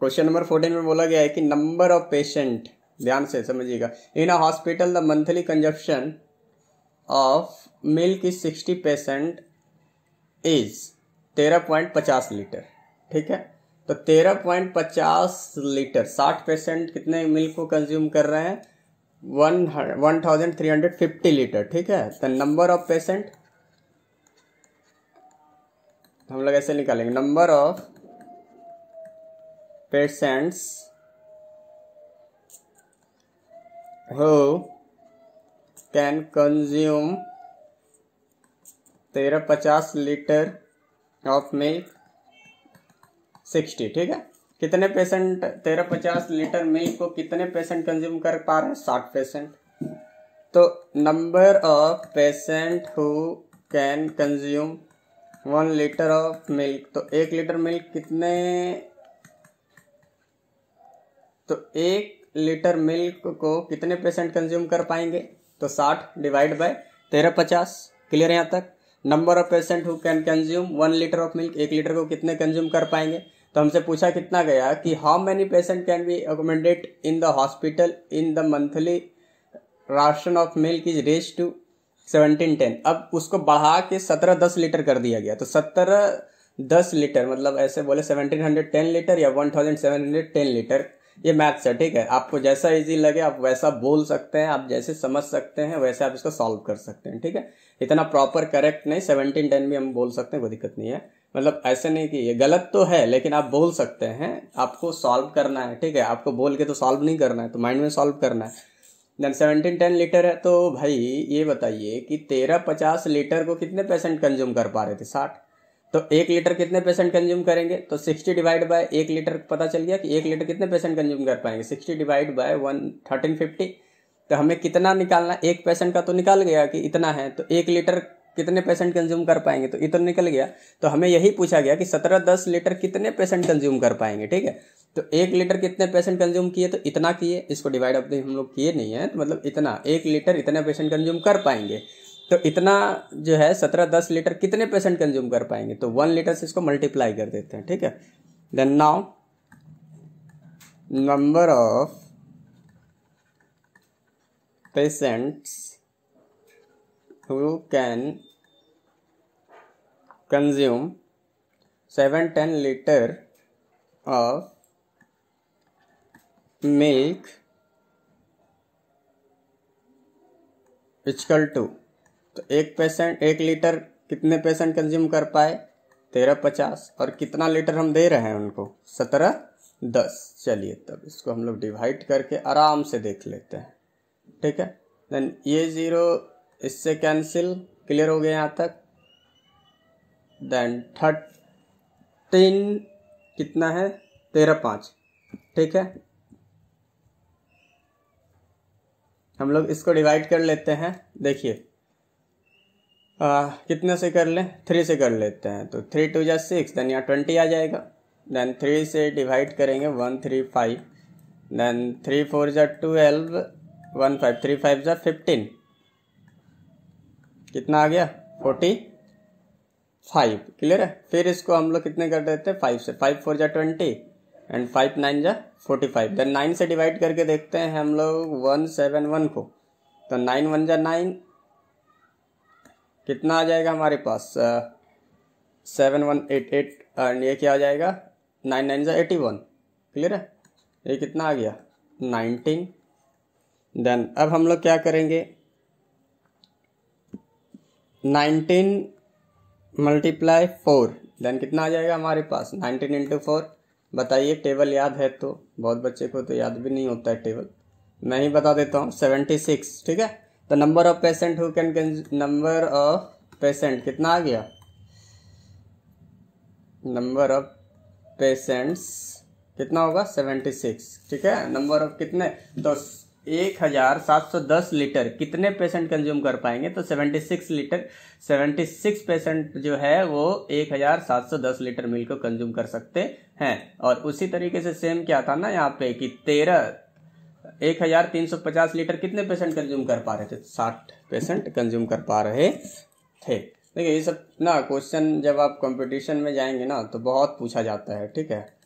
question number fourteen में बोला गया है कि नंबर ऑफ पेशेंट ध्यान से समझिएगा in a hospital the monthly consumption of milk is sixty patient is तेरह पॉइंट पचास लीटर ठीक है तो तेरह पॉइंट पचास लीटर साठ पेशेंट कितने मिल्क को कंज्यूम कर रहे हैं one one thousand three hundred fifty litre ठीक है तो नंबर ऑफ पेशेंट हम लोग ऐसे निकालेंगे number of patients who can consume तेरह पचास लीटर ऑफ मिल्क सिक्सटी ठीक है कितने पेशेंट तेरह पचास लीटर मिल्क को कितने पेशेंट कंज्यूम कर पा रहे हैं साठ पेशेंट तो number of patient who can consume one litre of milk तो एक लीटर मिल्क कितने तो एक लीटर मिल्क को कितने परसेंट कंज्यूम कर पाएंगे तो साठ डिवाइड बाय तेरह पचास क्लियर यहाँ तक number of patient who can consume one litre of milk एक लीटर को कितने कंज्यूम कर पाएंगे तो हमसे पूछा कितना गया कि how many patient can be accommodate in the hospital in the monthly ration of milk is raise to seventeen ten अब उसको बढ़ा के सत्रह दस लीटर कर दिया गया तो सत्रह दस लीटर मतलब ऐसे बोले सेवनटीन हंड्रेड टेन लीटर या one thousand seven hundred ten litre ये मैथ्स है ठीक है आपको जैसा इजी लगे आप वैसा बोल सकते हैं आप जैसे समझ सकते हैं वैसे आप इसको सॉल्व कर सकते हैं ठीक है इतना प्रॉपर करेक्ट नहीं सेवनटीन टेन भी हम बोल सकते हैं कोई दिक्कत नहीं है मतलब ऐसे नहीं कि ये गलत तो है लेकिन आप बोल सकते हैं आपको सॉल्व करना है ठीक है आपको बोल के तो सॉल्व नहीं करना है तो माइंड में सॉल्व करना है देन सेवनटीन टेन लीटर है तो भाई ये बताइए कि तेरह पचास लीटर को कितने परसेंट कंज्यूम कर पा रहे थे साठ तो एक लीटर कितने पेशेंट कंज्यूम करेंगे तो सिक्सटी डिवाइड बाय एक लीटर पता चल गया कि एक लीटर कितने पेशेंट कंज्यूम कर पाएंगे sixty divide by one thirteen fifty तो हमें कितना निकालना एक पेशेंट का तो निकाल गया कि इतना है तो एक लीटर कितने पेशेंट कंज्यूम कर पाएंगे तो इतना निकल गया तो हमें यही पूछा गया कि सत्रह दस लीटर कितने पेशेंट कंज्यूम कर पाएंगे ठीक है तो एक लीटर कितने पेशेंट कंज्यूम किए तो इतना किए इसको डिवाइड अपने तो हम लोग किए नहीं है तो मतलब इतना एक लीटर इतने पेशेंट कंज्यूम कर पाएंगे तो इतना जो है सत्रह दस लीटर कितने पेशेंट कंज्यूम कर पाएंगे तो वन लीटर से इसको मल्टीप्लाई कर देते हैं ठीक है then now number of patients who can consume seven ten litre of milk is equal to तो एक पेशेंट एक लीटर कितने पेशेंट कंज्यूम कर पाए तेरह पचास और कितना लीटर हम दे रहे हैं उनको सत्रह दस चलिए तब इसको हम लोग डिवाइड करके आराम से देख लेते हैं ठीक है देन ये ज़ीरो इससे कैंसिल क्लियर हो गया यहाँ तक देन थर्टीन कितना है तेरह पाँच ठीक है हम लोग इसको डिवाइड कर लेते हैं देखिए आ, कितने से कर लें थ्री से कर लेते हैं तो थ्री टू या सिक्स देन यहाँ ट्वेंटी आ जाएगा देन थ्री से डिवाइड करेंगे one three five then three four या twelve one five three five या फिफ्टीन कितना आ गया फोर्टी फाइव क्लियर है फिर इसको हम लोग कितने कर देते हैं फाइव से फाइव फोर या ट्वेंटी एंड फाइव नाइन या फोर्टी फाइव देन नाइन से डिवाइड करके देखते हैं हम लोग वन सेवन वन को तो नाइन वन या नाइन कितना आ जाएगा हमारे पास seven one eight eight and ये क्या आ जाएगा नाइन नाइन जो एटी वन क्लियर है ये कितना आ गया नाइनटीन देन अब हम लोग क्या करेंगे नाइनटीन मल्टीप्लाई फोर देन कितना आ जाएगा हमारे पास नाइनटीन इंटू फोर बताइए टेबल याद है तो बहुत बच्चे को तो याद भी नहीं होता है टेबल मैं ही बता देता हूँ सेवेंटी सिक्स ठीक है तो number of patient who can number of patient कितना आ गया नंबर ऑफ पेशेंट्स कितना होगा सेवेंटी सिक्स ठीक है नंबर ऑफ कितने तो एक हजार सात सौ दस लीटर कितने पेशेंट कंज्यूम कर पाएंगे तो seventy six litre seventy six patient जो है वो एक हजार सात सौ दस लीटर मिल्क को कंज्यूम कर सकते हैं और उसी तरीके से सेम क्या था ना यहाँ पे कि तेरह एक हजार तीन सौ पचास लीटर कितने पेशेंट कंज्यूम कर पा रहे थे साठ पेशेंट कंज्यूम कर पा रहे थे देखिए ये सब ना क्वेश्चन जब आप कंपटीशन में जाएंगे ना तो बहुत पूछा जाता है ठीक है